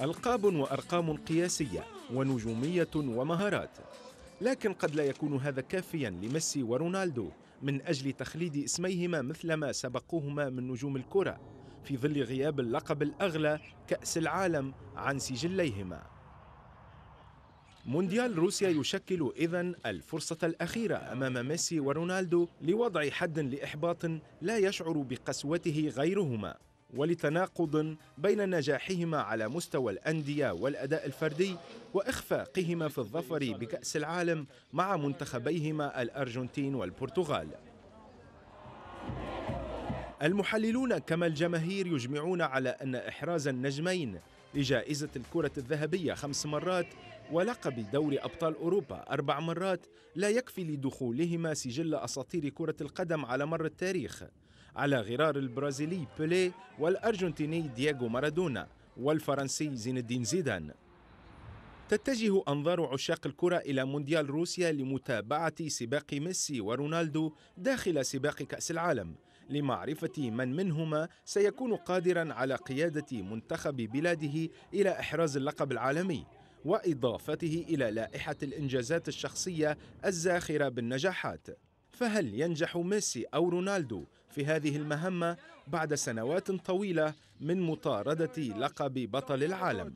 ألقاب وأرقام قياسية ونجومية ومهارات لكن قد لا يكون هذا كافيا لميسي ورونالدو من أجل تخليد اسميهما مثلما سبقوهما من نجوم الكرة في ظل غياب اللقب الأغلى كأس العالم عن سجليهما مونديال روسيا يشكل إذا الفرصة الأخيرة أمام ميسي ورونالدو لوضع حد لإحباط لا يشعر بقسوته غيرهما ولتناقض بين نجاحهما على مستوى الانديه والاداء الفردي واخفاقهما في الظفر بكاس العالم مع منتخبيهما الارجنتين والبرتغال المحللون كما الجماهير يجمعون على أن إحراز النجمين لجائزة الكرة الذهبية خمس مرات ولقب دوري أبطال أوروبا أربع مرات لا يكفي لدخولهما سجل أساطير كرة القدم على مر التاريخ على غرار البرازيلي بيلي والأرجنتيني دييغو مارادونا والفرنسي زين الدين زيدان تتجه أنظار عشاق الكرة إلى مونديال روسيا لمتابعة سباق ميسي ورونالدو داخل سباق كأس العالم لمعرفة من منهما سيكون قادرا على قيادة منتخب بلاده إلى إحراز اللقب العالمي وإضافته إلى لائحة الإنجازات الشخصية الزاخرة بالنجاحات فهل ينجح ميسي أو رونالدو في هذه المهمة بعد سنوات طويلة من مطاردة لقب بطل العالم؟